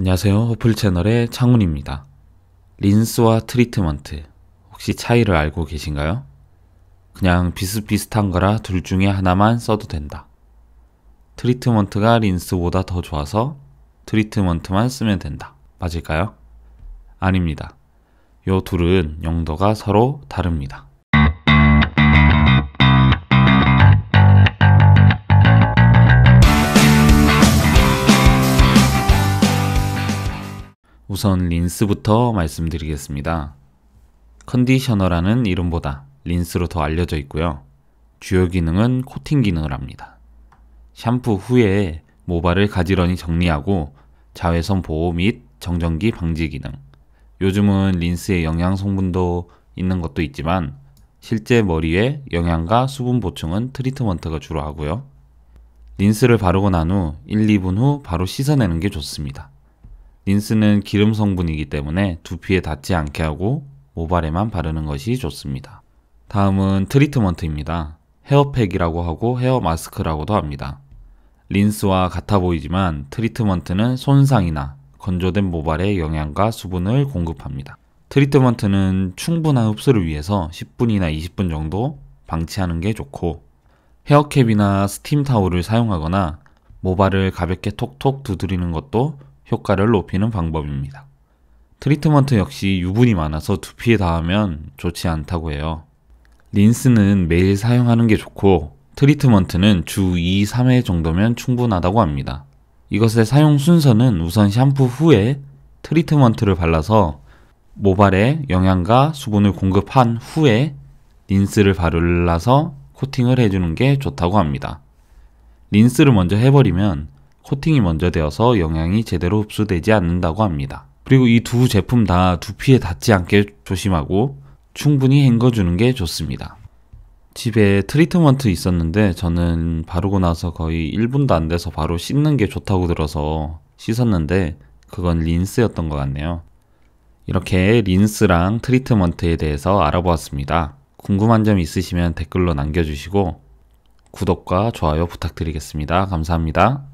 안녕하세요. 호플 채널의 창훈입니다. 린스와 트리트먼트 혹시 차이를 알고 계신가요? 그냥 비슷비슷한 거라 둘 중에 하나만 써도 된다. 트리트먼트가 린스보다 더 좋아서 트리트먼트만 쓰면 된다. 맞을까요? 아닙니다. 요 둘은 용도가 서로 다릅니다. 우선 린스부터 말씀드리겠습니다. 컨디셔너라는 이름보다 린스로 더 알려져 있고요. 주요 기능은 코팅 기능을 합니다. 샴푸 후에 모발을 가지런히 정리하고 자외선 보호 및 정전기 방지 기능. 요즘은 린스의 영양 성분도 있는 것도 있지만 실제 머리에 영양과 수분 보충은 트리트먼트가 주로 하고요. 린스를 바르고 난 후 1, 2분 후 바로 씻어내는 게 좋습니다. 린스는 기름 성분이기 때문에 두피에 닿지 않게 하고 모발에만 바르는 것이 좋습니다. 다음은 트리트먼트입니다. 헤어팩이라고 하고 헤어 마스크라고도 합니다. 린스와 같아 보이지만 트리트먼트는 손상이나 건조된 모발에 영양과 수분을 공급합니다. 트리트먼트는 충분한 흡수를 위해서 10분이나 20분 정도 방치하는 게 좋고 헤어캡이나 스팀 타올을 사용하거나 모발을 가볍게 톡톡 두드리는 것도 효과를 높이는 방법입니다. 트리트먼트 역시 유분이 많아서 두피에 닿으면 좋지 않다고 해요. 린스는 매일 사용하는 게 좋고 트리트먼트는 주 2, 3회 정도면 충분하다고 합니다. 이것의 사용 순서는 우선 샴푸 후에 트리트먼트를 발라서 모발에 영양과 수분을 공급한 후에 린스를 바르라서 코팅을 해주는 게 좋다고 합니다. 린스를 먼저 해버리면 코팅이 먼저 되어서 영양이 제대로 흡수되지 않는다고 합니다. 그리고 이 두 제품 다 두피에 닿지 않게 조심하고 충분히 헹궈주는 게 좋습니다. 집에 트리트먼트 있었는데 저는 바르고 나서 거의 1분도 안 돼서 바로 씻는 게 좋다고 들어서 씻었는데 그건 린스였던 것 같네요. 이렇게 린스랑 트리트먼트에 대해서 알아보았습니다. 궁금한 점 있으시면 댓글로 남겨주시고 구독과 좋아요 부탁드리겠습니다. 감사합니다.